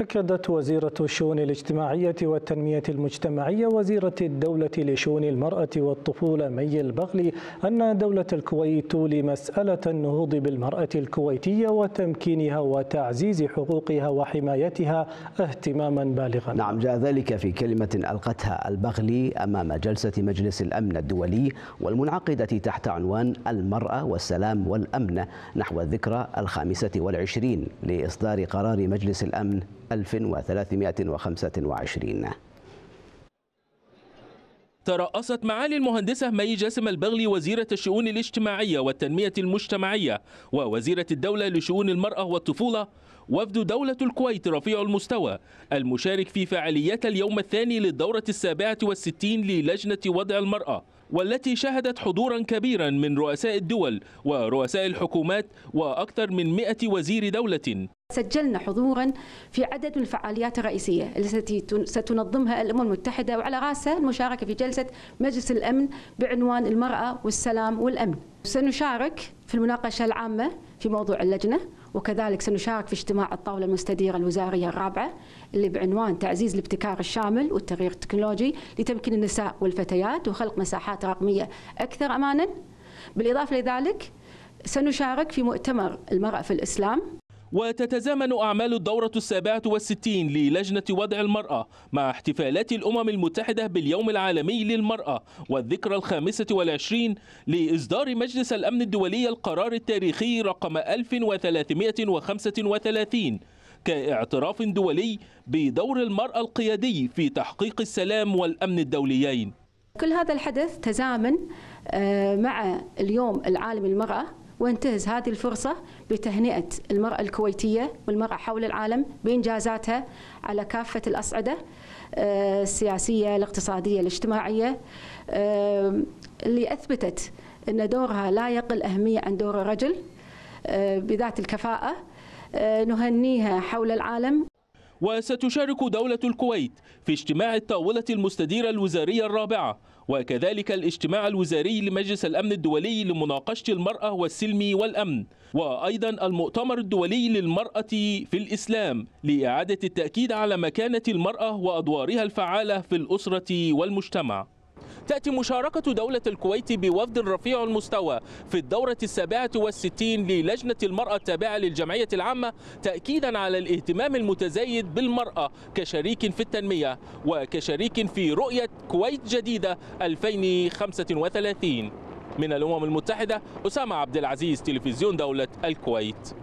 أكدت وزيرة الشؤون الاجتماعية والتنمية المجتمعية وزيرة الدولة لشؤون المرأة والطفولة مي البغلي أن دولة الكويت لمسألة النهوض بالمرأة الكويتية وتمكينها وتعزيز حقوقها وحمايتها اهتماما بالغا نعم جاء ذلك في كلمة ألقتها البغلي أمام جلسة مجلس الأمن الدولي والمنعقدة تحت عنوان المرأة والسلام والأمن نحو الذكرى الخامسة والعشرين لإصدار قرار مجلس الأمن 1325 ترأست معالي المهندسة مي جاسم البغلي وزيرة الشؤون الاجتماعية والتنمية المجتمعية ووزيرة الدولة لشؤون المرأة والطفولة وفد دولة الكويت رفيع المستوى المشارك في فعاليات اليوم الثاني للدورة السابعة والستين للجنة وضع المرأة والتي شهدت حضورا كبيرا من رؤساء الدول ورؤساء الحكومات وأكثر من مئة وزير دولة سجلنا حضورا في عدد من الفعاليات الرئيسية التي ستنظمها الأمم المتحدة وعلى رأسها المشاركة في جلسة مجلس الأمن بعنوان المرأة والسلام والأمن سنشارك في المناقشة العامة في موضوع اللجنة وكذلك سنشارك في اجتماع الطاولة المستديرة الوزارية الرابعة اللي بعنوان تعزيز الابتكار الشامل والتغيير التكنولوجي لتمكين النساء والفتيات وخلق مساحات رقمية أكثر أمانا بالإضافة لذلك سنشارك في مؤتمر المرأة في الإسلام وتتزامن أعمال الدورة السابعة والستين للجنة وضع المرأة مع احتفالات الأمم المتحدة باليوم العالمي للمرأة والذكرى الخامسة والعشرين لإصدار مجلس الأمن الدولي القرار التاريخي رقم 1335 كاعتراف دولي بدور المرأة القيادي في تحقيق السلام والأمن الدوليين كل هذا الحدث تزامن آه، مع اليوم العالمي للمرأة وانتهز هذه الفرصة بتهنئة المرأة الكويتية والمرأة حول العالم بإنجازاتها على كافة الأصعدة آه، السياسية الاقتصادية الاجتماعية آه، اللي أثبتت أن دورها لا يقل أهمية عن دور الرجل آه، بذات الكفاءة نهنيها حول العالم وستشارك دولة الكويت في اجتماع الطاولة المستديرة الوزارية الرابعة وكذلك الاجتماع الوزاري لمجلس الأمن الدولي لمناقشة المرأة والسلم والأمن وأيضا المؤتمر الدولي للمرأة في الإسلام لإعادة التأكيد على مكانة المرأة وأدوارها الفعالة في الأسرة والمجتمع تأتي مشاركة دولة الكويت بوفد رفيع المستوى في الدورة السابعة والستين للجنة المرأة التابعة للجمعية العامة تأكيدا على الاهتمام المتزايد بالمرأة كشريك في التنمية وكشريك في رؤية كويت جديدة 2035 من الأمم المتحدة أسامة عبد العزيز تلفزيون دولة الكويت